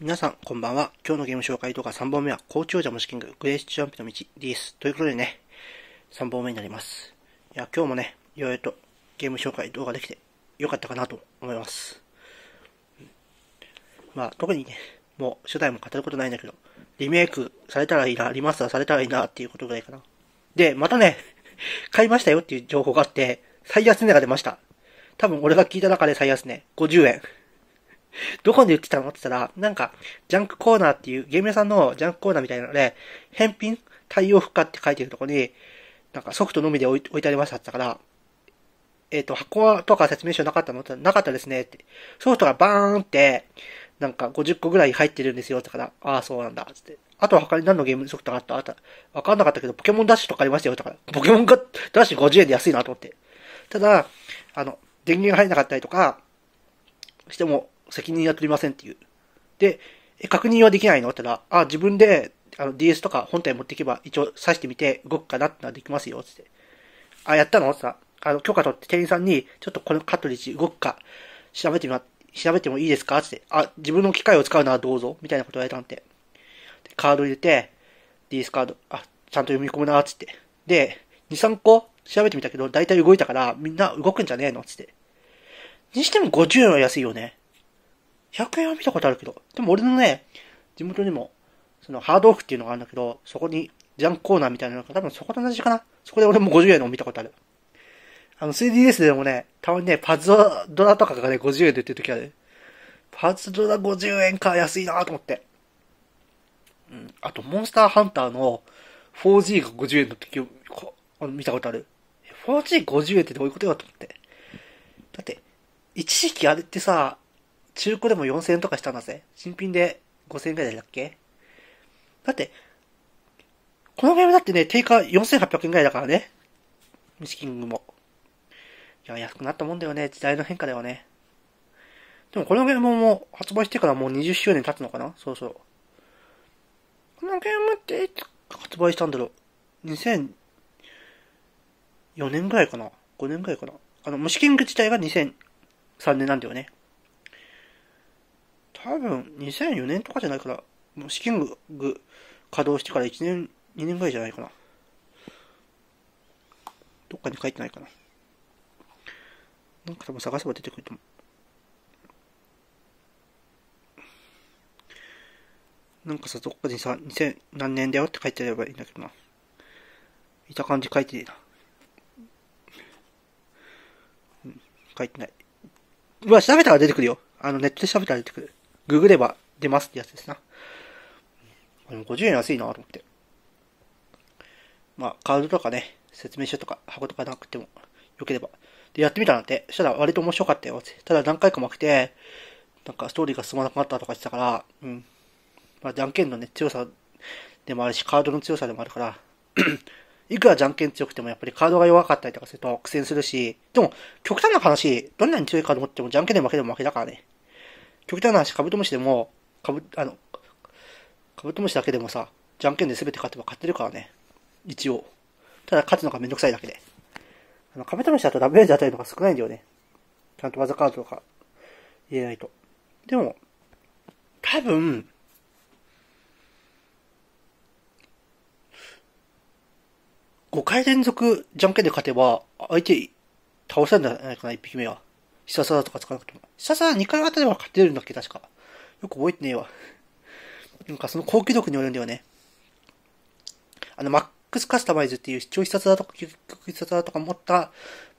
皆さん、こんばんは。今日のゲーム紹介動画3本目は、高知王者虫キング、グレイスチャンピの道 DS。ということでね、3本目になります。いや、今日もね、いろいろとゲーム紹介動画できてよかったかなと思います。まあ、特にね、もう初代も語ることないんだけど、リメイクされたらいいな、リマスターされたらいいなっていうことぐらいかな。で、またね、買いましたよっていう情報があって、最安値が出ました。多分俺が聞いた中で最安値、50円。どこで売ってたのって言ったら、なんか、ジャンクコーナーっていう、ゲーム屋さんのジャンクコーナーみたいなので、返品対応不可って書いてるとこに、なんかソフトのみで置いてありましたって言ったから、えっ、ー、と、箱とか説明書なかったのってなかったですねって。ソフトがバーンって、なんか50個ぐらい入ってるんですよってから、ああ、そうなんだ、つって。あとは他に何のゲームソフトがあったあったわかんなかったけど、ポケモンダッシュとかありましたよ、たから。ポケモンがダッシュ50円で安いなと思って。ただ、あの、電源が入らなかったりとか、しても、責任は取りませんっていう。で、え確認はできないのって言ったら、あ、自分であの DS とか本体持っていけば一応挿してみて動くかなってのはできますよ、つって。あ、やったのってさ、あの、許可取って店員さんに、ちょっとこのカトリッジ動くか、調べてみな、調べてもいいですかつって。あ、自分の機械を使うのはどうぞ、みたいなこと言われたんで。でカード入れて、DS カード、あ、ちゃんと読み込むな、つって。で、2、3個調べてみたけど、だいたい動いたから、みんな動くんじゃねえのつって。にしても50円は安いよね。100円は見たことあるけど、でも俺のね、地元にも、そのハードオフっていうのがあるんだけど、そこにジャンコーナーみたいなのが多分そこと同じかな。そこで俺も50円の見たことある。あの 3DS でもね、たまにね、パズドラとかがね、50円で売ってる時ある。パズドラ50円か、安いなと思って。うん。あと、モンスターハンターの 4G が50円の時を、見たことある。4G50 円ってどういうことよと思って。だって、一時期あれってさ、中古でも4000円とかしたんだぜ。新品で5000円ぐらいだっけだって、このゲームだってね、定価4800円ぐらいだからね。ミシキングも。いや、安くなったもんだよね。時代の変化だよね。でもこのゲームも発売してからもう20周年経つのかなそうそう。このゲームっていつ発売したんだろう ?2004 年ぐらいかな ?5 年ぐらいかなあの、虫キング自体が2003年なんだよね。多分2004年とかじゃないから、もう資金具稼働してから1年、2年ぐらいじゃないかな。どっかに書いてないかな。なんか多分探せば出てくると思う。なんかさ、どっかにさ、2000何年だよって書いてあればいいんだけどな。いた感じ書いていいな。うん、書いてない。うわ、調べたら出てくるよ。あの、ネットで調べたら出てくる。ググれば出ますってやつですな。これも50円安いなと思って。まあ、カードとかね、説明書とか箱とかなくても良ければ。で、やってみたなんて、したら割と面白かったよ。ただ何回か負けて、なんかストーリーが進まなくなったとかしてたから、うん。まあ、じゃんけんのね、強さでもあるし、カードの強さでもあるから、いくらじゃんけん強くてもやっぱりカードが弱かったりとかすると苦戦するし、でも、極端な話、どんなに強いカード持ってもじゃんけんで負けても負けだからね。極端な話、カブトムシでも、カブ、あの、カブトムシだけでもさ、じゃんけんで全て勝てば勝ってるからね。一応。ただ勝つのがめんどくさいだけで。あの、カブトムシだとダメージ与えるのが少ないんだよね。ちゃんと技カードとか言えないと。でも、多分、5回連続じゃんけんで勝てば、相手倒せるんじゃないかな、1匹目は。ひささだとか使わなくても。ひささ2回あたりは勝てるんだっけ確か。よく覚えてねえわ。なんかその高級族によるんだよね。あの、マックスカスタマイズっていう視聴ひささだとか、究極ひささだとか持った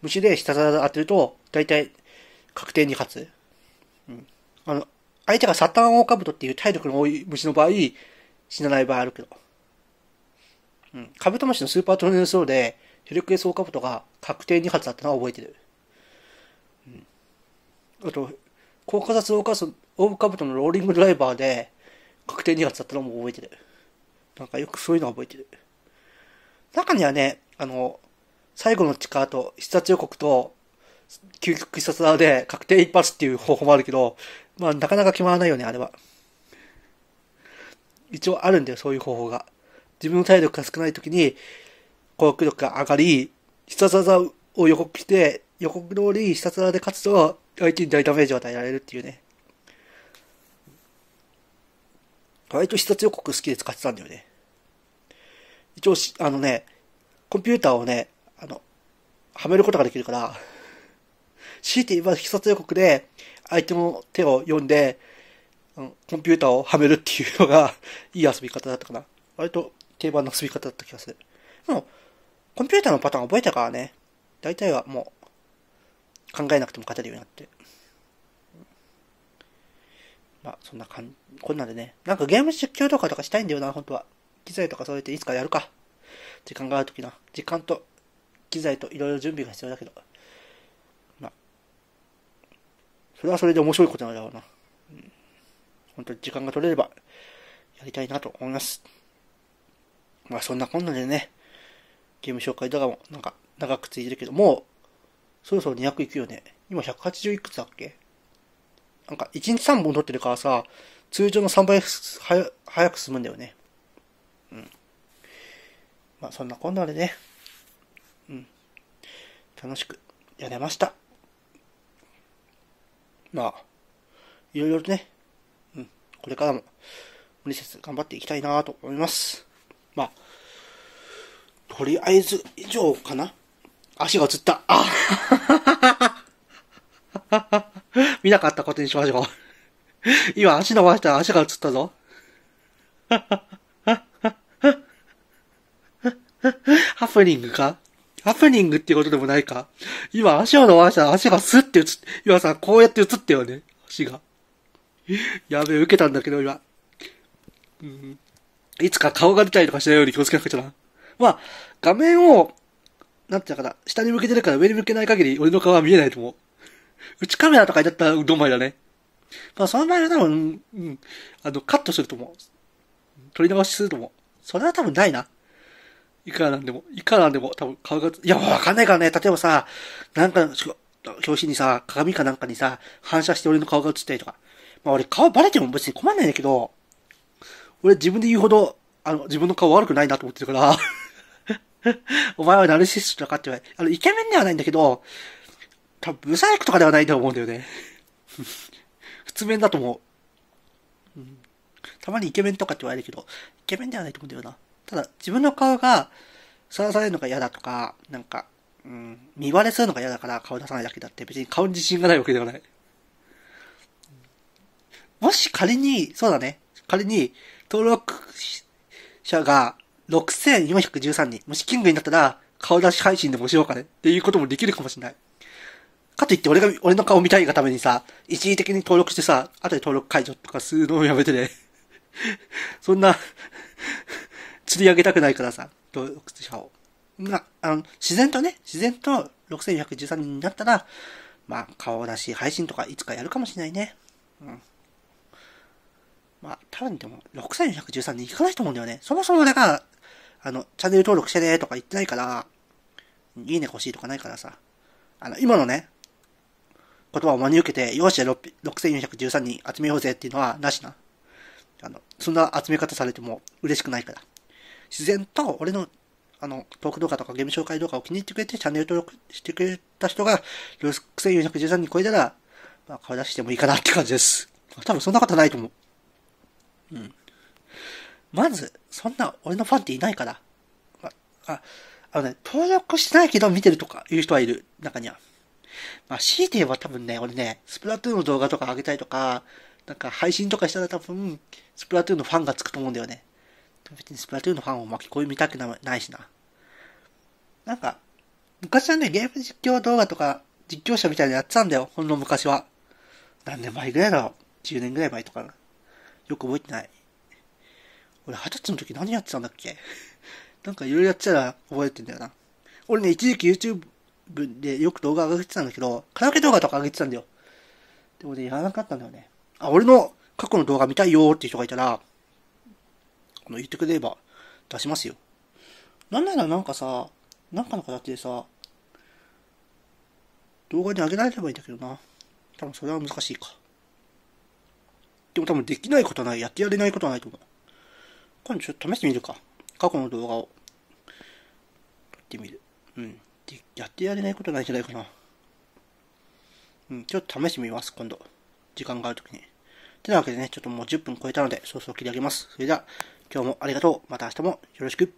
虫でひささだ当てると、大体確定に勝つ。うん。あの、相手がサタンオオカブトっていう体力の多い虫の場合、死なない場合あるけど。うん。カブトムシのスーパートレールソスロで、ヘルクエスオオカブトが確定2発だったのは覚えてる。あと、高架脱オーカブトのローリングドライバーで、確定2発だったのも覚えてる。なんかよくそういうの覚えてる。中にはね、あの、最後の地下と、必殺予告と、究極必殺技で確定一発っていう方法もあるけど、まあなかなか決まらないよね、あれは。一応あるんだよ、そういう方法が。自分の体力が少ない時に、攻撃力が上がり、必殺技を予告して、予告通り必殺技で勝つと、相手に大ダメージを与えられるっていうね。割と必殺予告好きで使ってたんだよね。一応、あのね、コンピューターをね、あの、はめることができるから、強いて言えば必殺予告で、相手の手を読んで、コンピューターをはめるっていうのが、いい遊び方だったかな。割と定番の遊び方だった気がする。でも、コンピューターのパターン覚えたからね、大体はもう、考えなくても勝てるようになって。まあ、そんな感じ、こんなんでね。なんかゲーム実況とかとかしたいんだよな、本当は。機材とかそうやっていつかやるか。時間があるときな。時間と機材といろいろ準備が必要だけど。まあ、それはそれで面白いことなんだろうな。うん、本当に時間が取れれば、やりたいなと思います。まあ、そんなこんなでね、ゲーム紹介とかも、なんか、長くついてるけど、もう、そろそろ200いくよね。今180いくつだっけなんか、1日3本撮ってるからさ、通常の3倍早く進むんだよね。うん。まあ、そんなこんなでね。うん。楽しくやれました。まあ、いろいろね、うん、これからも、無理せず頑張っていきたいなと思います。まあ、とりあえず以上かな足が映った。あ見なかったことにしましょう。今足伸ばしたら足が映ったぞ。ハプニングかハプニングっていうことでもないか今足を伸ばしたら足がスッて映って、今さ、こうやって映ったよね。足が。やべえ、受けたんだけど今。うん、いつか顔が出たりとかしないように気をつけなくちゃな。まあ、画面をなんていうのかな、下に向けてるから上に向けない限り俺の顔は見えないと思う。内カメラとかになったらうどんまいだね。まあ、その場合は多分、うん、あの、カットすると思う。取り直しすると思う。それは多分ないな。いくらなんでも、いくらなんでも、多分顔が、いや、わかんないからね。例えばさ、なんか、表紙にさ、鏡かなんかにさ、反射して俺の顔が映ったりとか。まあ俺顔バレても別に困んないんだけど、俺自分で言うほど、あの、自分の顔悪くないなと思ってるから お前はナルシストだかって言われあの、イケメンではないんだけど、多分、ブサイクとかではないと思うんだよね。普通面だと思う、うん。たまにイケメンとかって言われるけど、イケメンではないと思うんだよな。ただ、自分の顔が、さらされるのが嫌だとか、なんか、うん、見割れするのが嫌だから顔出さないだけだって、別に顔に自信がないわけではない。もし仮に、そうだね、仮に、登録者が6413人、もしキングになったら、顔出し配信でもしようかねっていうこともできるかもしれない。かといって俺が、俺の顔見たいがためにさ、一時的に登録してさ、後で登録解除とかするのをやめてね。そんな釣り上げたくないからさ、登録者を。まあ、あの、自然とね、自然と6413人になったら、まあ、顔出し配信とかいつかやるかもしれないね。うん。まあ、多分でも、6413人いかないと思うんだよね。そもそもだから、あの、チャンネル登録してねとか言ってないから、いいね欲しいとかないからさ。あの、今のね、言葉を真に受けて、容姿で6413人集めようぜっていうのはなしな。あの、そんな集め方されても嬉しくないから。自然と俺の、あの、トーク動画とかゲーム紹介動画を気に入ってくれて、チャンネル登録してくれた人が、6413人超えたら、まあ、顔出してもいいかなって感じです。多分そんなことないと思う。うん。まず、そんな俺のファンっていないから。あ、あのね、登録してないけど見てるとかいう人はいる、中には。まあ、強いて言えば多分ね、俺ね、スプラトゥーンの動画とか上げたりとか、なんか配信とかしたら多分、スプラトゥーンのファンがつくと思うんだよね。別にスプラトゥーンのファンを巻き込みたくないしな。なんか、昔はね、ゲーム実況動画とか、実況者みたいなのやってたんだよ、ほんの昔は。何年前ぐらいだろう。10年ぐらい前とか。よく覚えてない。俺二十歳の時何やってたんだっけ なんかいろいろやってたら覚えてんだよな。俺ね、一時期 YouTube でよく動画上げてたんだけど、カラオケ動画とか上げてたんだよ。でもね、やらなかったんだよね。あ、俺の過去の動画見たいよーって人がいたら、この言ってくれれば出しますよ。なんならなんかさ、なんかの形でさ、動画に上げられればいいんだけどな。多分それは難しいか。でも多分できないことはない。やってやれないことはないと思う。今度ちょっと試してみるか。過去の動画を撮ってみる。うん。でやってやれないことないんじゃないかな。うん、ちょっと試してみます、今度。時間があるときに。てなわけでね、ちょっともう10分超えたので、早々切り上げます。それでは、今日もありがとう。また明日もよろしく。